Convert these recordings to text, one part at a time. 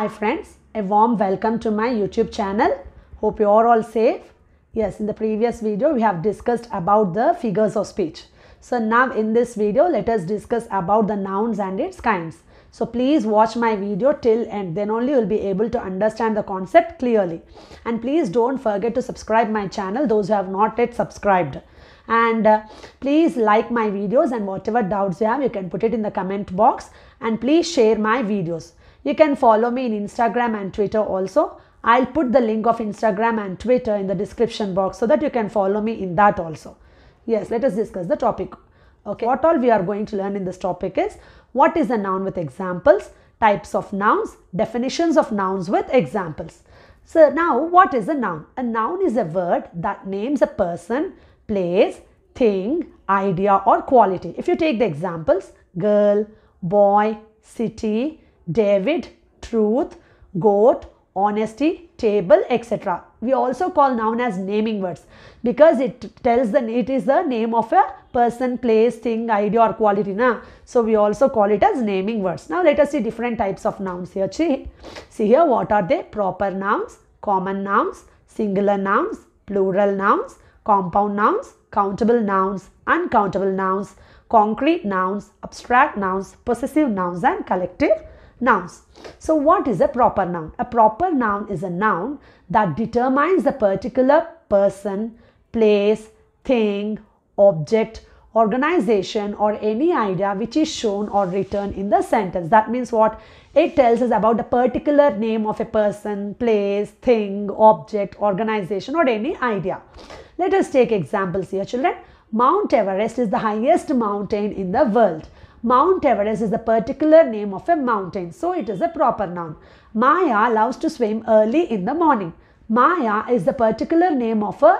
Hi friends, a warm welcome to my YouTube channel. Hope you are all safe. Yes, in the previous video we have discussed about the figures of speech. So now in this video let us discuss about the nouns and its kinds. So please watch my video till end then only you will be able to understand the concept clearly. And please don't forget to subscribe my channel those who have not yet subscribed. And uh, please like my videos and whatever doubts you have you can put it in the comment box and please share my videos you can follow me in Instagram and Twitter also. I'll put the link of Instagram and Twitter in the description box so that you can follow me in that also. Yes, let us discuss the topic. Okay, what all we are going to learn in this topic is what is a noun with examples, types of nouns, definitions of nouns with examples. So now what is a noun? A noun is a word that names a person, place, thing, idea or quality. If you take the examples, girl, boy, city, David, truth, goat, honesty, table, etc. We also call noun as naming words because it tells the it is the name of a person, place, thing, idea or quality. Na? So we also call it as naming words. Now let us see different types of nouns here. See here what are they? Proper nouns, common nouns, singular nouns, plural nouns, compound nouns, countable nouns, uncountable nouns, concrete nouns, abstract nouns, possessive nouns and collective nouns. So what is a proper noun? A proper noun is a noun that determines the particular person, place, thing, object, organization or any idea which is shown or written in the sentence. That means what? It tells us about the particular name of a person, place, thing, object, organization or any idea. Let us take examples here children. Mount Everest is the highest mountain in the world. Mount Everest is the particular name of a mountain, so it is a proper noun. Maya loves to swim early in the morning. Maya is the particular name of a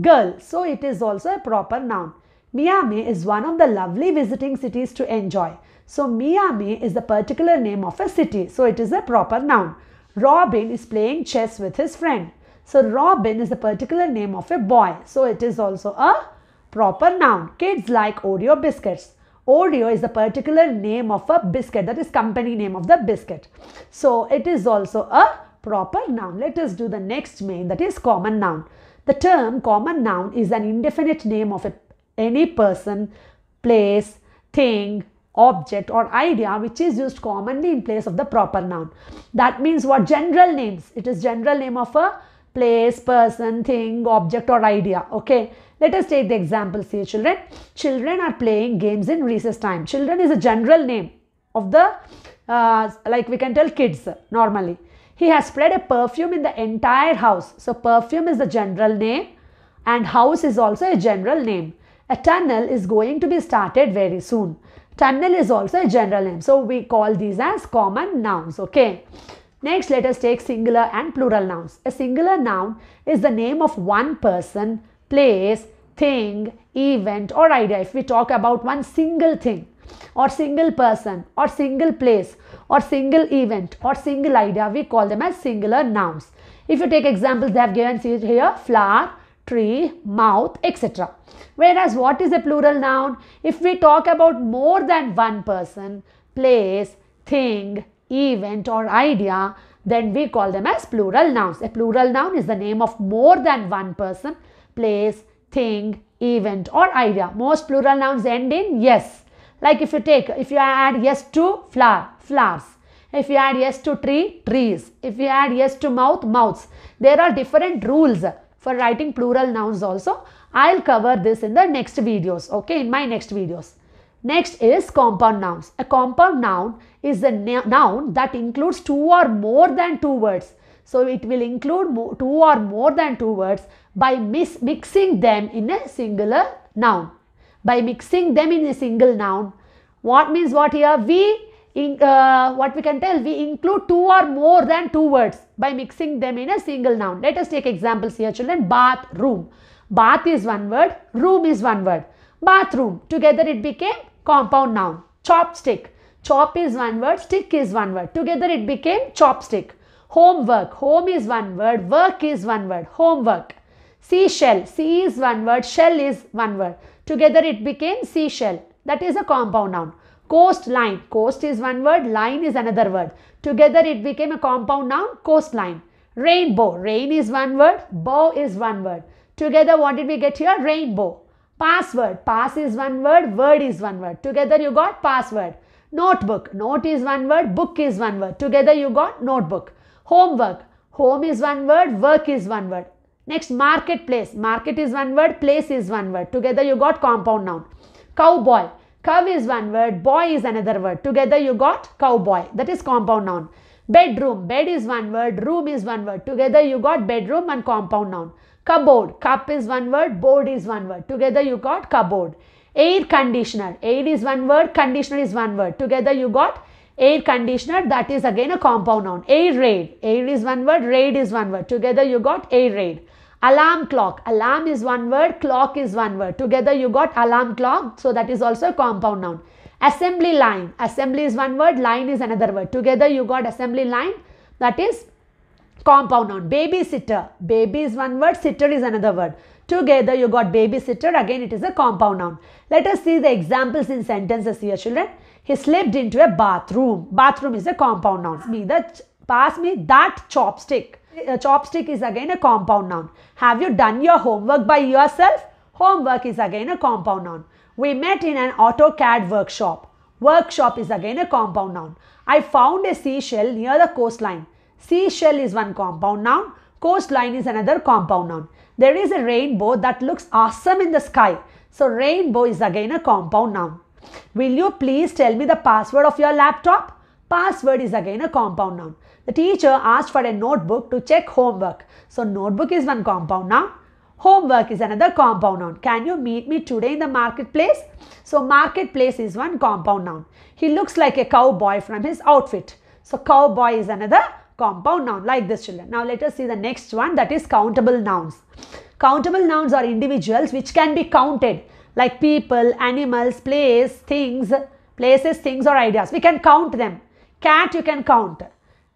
girl, so it is also a proper noun. Miami is one of the lovely visiting cities to enjoy. So Miami is the particular name of a city, so it is a proper noun. Robin is playing chess with his friend. So Robin is the particular name of a boy, so it is also a proper noun. Kids like Oreo biscuits. Oreo is the particular name of a biscuit, that is company name of the biscuit. So it is also a proper noun. Let us do the next main, that is common noun. The term common noun is an indefinite name of a, any person, place, thing, object or idea which is used commonly in place of the proper noun. That means what general names, it is general name of a place, person, thing, object or idea. Okay. Let us take the examples here children. Children are playing games in recess time. Children is a general name of the uh, like we can tell kids normally. He has spread a perfume in the entire house. So perfume is the general name and house is also a general name. A tunnel is going to be started very soon. Tunnel is also a general name. So we call these as common nouns. Okay. Next, let us take singular and plural nouns. A singular noun is the name of one person, place, thing, event or idea, if we talk about one single thing or single person or single place or single event or single idea, we call them as singular nouns. If you take examples they have given here, flower, tree, mouth, etc. Whereas what is a plural noun? If we talk about more than one person, place, thing, event or idea, then we call them as plural nouns. A plural noun is the name of more than one person, place, thing, event or idea. Most plural nouns end in yes. Like if you take, if you add yes to flower, flowers. If you add yes to tree, trees. If you add yes to mouth, mouths. There are different rules for writing plural nouns also. I'll cover this in the next videos, okay, in my next videos. Next is compound nouns. A compound noun is a noun that includes two or more than two words so it will include two or more than two words by mixing them in a singular noun. By mixing them in a single noun. What means what here? We, in, uh, what we can tell, we include two or more than two words by mixing them in a single noun. Let us take examples here children. Bath, room. Bath is one word, room is one word. Bathroom, together it became compound noun. Chopstick, chop is one word, stick is one word. Together it became chopstick. Homework. Home is one word. Work is one word. Homework. Seashell. Sea is one word. Shell is one word. Together it became seashell. That is a compound noun. Coastline. Coast is one word. Line is another word. Together it became a compound noun. Coastline. Rainbow. Rain is one word. Bow is one word. Together what did we get here? Rainbow. Password. Pass is one word. Word is one word. Together you got password. Notebook. Note is one word. Book is one word. Together you got notebook homework home is one word work is one word next marketplace market is one word place is one word together you got compound noun cowboy cow is one word boy is another word together you got cowboy that is compound noun bedroom bed is one word room is one word together you got bedroom and compound noun cupboard cup is one word board is one word together you got cupboard air conditioner air is one word conditioner is one word together you got air conditioner that is again a compound noun air raid air is one word raid is one word together you got air raid alarm clock alarm is one word clock is one word together you got alarm clock so that is also a compound noun assembly line assembly is one word line is another word together you got assembly line that is compound noun babysitter baby is one word sitter is another word Together you got babysitter. Again, it is a compound noun. Let us see the examples in sentences here, children. He slipped into a bathroom. Bathroom is a compound noun. Me the pass me that chopstick. A chopstick is again a compound noun. Have you done your homework by yourself? Homework is again a compound noun. We met in an AutoCAD workshop. Workshop is again a compound noun. I found a seashell near the coastline. Seashell is one compound noun. Coastline is another compound noun there is a rainbow that looks awesome in the sky. So rainbow is again a compound noun. Will you please tell me the password of your laptop? Password is again a compound noun. The teacher asked for a notebook to check homework. So notebook is one compound noun. Homework is another compound noun. Can you meet me today in the marketplace? So marketplace is one compound noun. He looks like a cowboy from his outfit. So cowboy is another compound noun like this children. Now let us see the next one that is countable nouns. Countable nouns are individuals which can be counted like people, animals, place, things, places, things or ideas. We can count them. Cat you can count.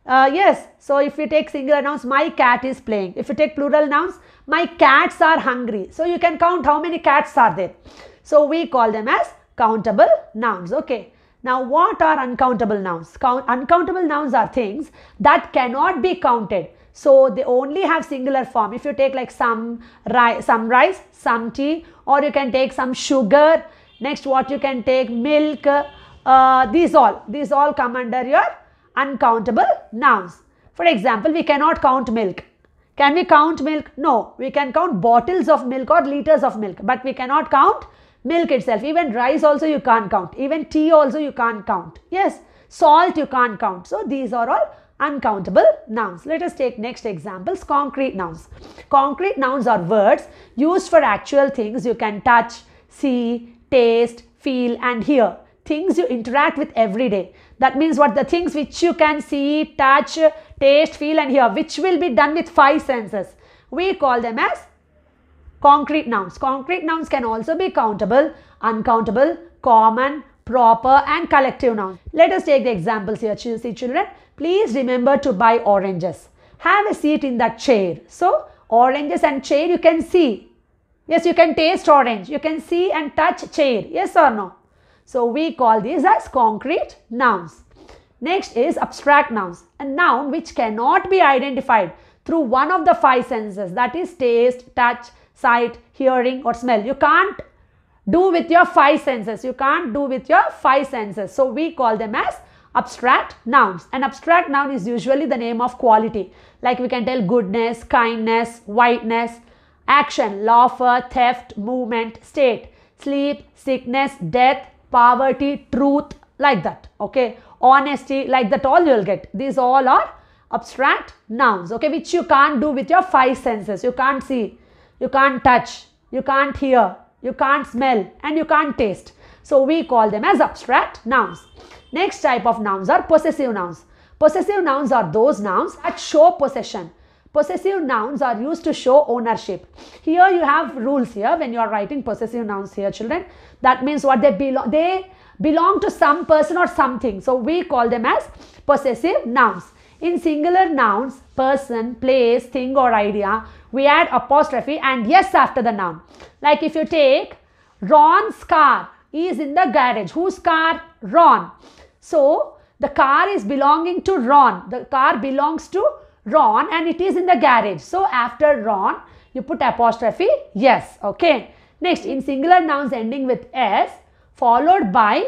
Uh, yes, so if you take singular nouns, my cat is playing. If you take plural nouns, my cats are hungry. So you can count how many cats are there. So we call them as countable nouns. Okay. Now, what are uncountable nouns? Count, uncountable nouns are things that cannot be counted. So, they only have singular form. If you take like some, ri some rice, some tea, or you can take some sugar. Next, what you can take, milk. Uh, these all, these all come under your uncountable nouns. For example, we cannot count milk. Can we count milk? No. We can count bottles of milk or liters of milk, but we cannot count milk itself even rice also you can't count even tea also you can't count yes salt you can't count so these are all uncountable nouns. Let us take next examples, concrete nouns. Concrete nouns are words used for actual things you can touch, see, taste, feel and hear. Things you interact with every day. That means what the things which you can see, touch, taste, feel and hear which will be done with five senses. We call them as Concrete nouns. Concrete nouns can also be countable, uncountable, common, proper and collective nouns. Let us take the examples here. See children, please remember to buy oranges. Have a seat in that chair. So, oranges and chair you can see. Yes, you can taste orange. You can see and touch chair. Yes or no? So, we call these as concrete nouns. Next is abstract nouns. A noun which cannot be identified through one of the five senses that is taste, touch, sight, hearing or smell. You can't do with your five senses. You can't do with your five senses. So we call them as abstract nouns. An abstract noun is usually the name of quality. Like we can tell goodness, kindness, whiteness, action, lawful, theft, movement, state, sleep, sickness, death, poverty, truth, like that. Okay. Honesty, like that all you will get. These all are abstract nouns. Okay. Which you can't do with your five senses. You can't see you can't touch, you can't hear, you can't smell and you can't taste. So we call them as abstract nouns. Next type of nouns are possessive nouns. Possessive nouns are those nouns that show possession. Possessive nouns are used to show ownership. Here you have rules here when you are writing possessive nouns here children. That means what they belong, they belong to some person or something. So we call them as possessive nouns. In singular nouns, person, place, thing or idea, we add apostrophe and yes after the noun. Like if you take Ron's car is in the garage. Whose car? Ron. So, the car is belonging to Ron. The car belongs to Ron and it is in the garage. So, after Ron, you put apostrophe yes. Okay. Next, in singular nouns ending with s, followed by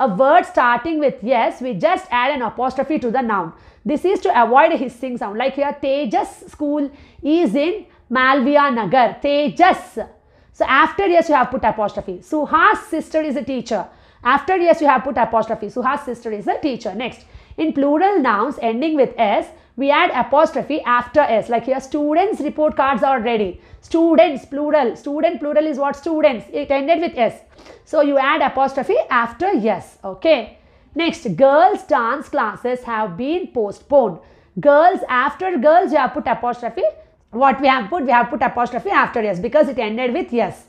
a word starting with yes, we just add an apostrophe to the noun. This is to avoid a hissing sound. Like here, Tejas school is in Malviya Nagar. Tejas. So after yes, you have put apostrophe. Suha's sister is a teacher. After yes, you have put apostrophe. Suha's sister is a teacher. Next, in plural nouns ending with s, we add apostrophe after s. Like here, students' report cards are ready. Students, plural. Student, plural is what? Students. It ended with s. So you add apostrophe after yes. Okay. Next, girls' dance classes have been postponed. Girls, after girls, you have put apostrophe. What we have put? We have put apostrophe after yes because it ended with yes.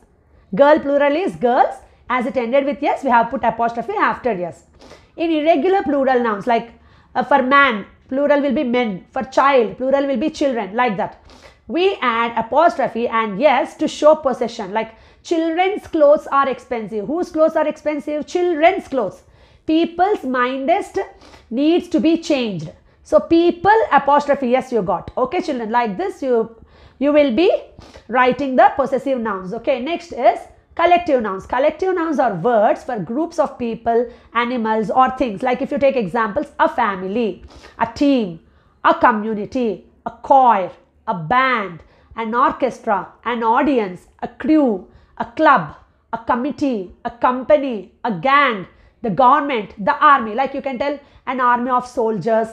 Girl plural is girls. As it ended with yes, we have put apostrophe after yes. In irregular plural nouns like uh, for man plural will be men for child plural will be children like that we add apostrophe and yes to show possession like children's clothes are expensive whose clothes are expensive children's clothes people's mindest needs to be changed so people apostrophe yes you got okay children like this you you will be writing the possessive nouns okay next is collective nouns. Collective nouns are words for groups of people, animals or things. Like if you take examples, a family, a team, a community, a choir, a band, an orchestra, an audience, a crew, a club, a committee, a company, a gang, the government, the army. Like you can tell an army of soldiers.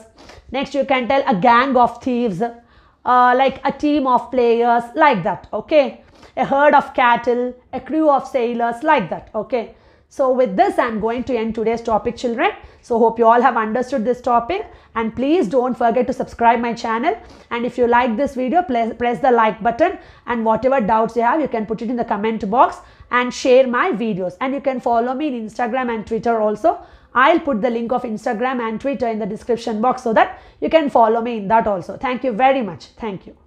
Next you can tell a gang of thieves, uh, like a team of players, like that. Okay a herd of cattle, a crew of sailors like that. Okay. So with this I am going to end today's topic children. So hope you all have understood this topic and please don't forget to subscribe my channel and if you like this video please press the like button and whatever doubts you have you can put it in the comment box and share my videos and you can follow me in Instagram and Twitter also. I'll put the link of Instagram and Twitter in the description box so that you can follow me in that also. Thank you very much. Thank you.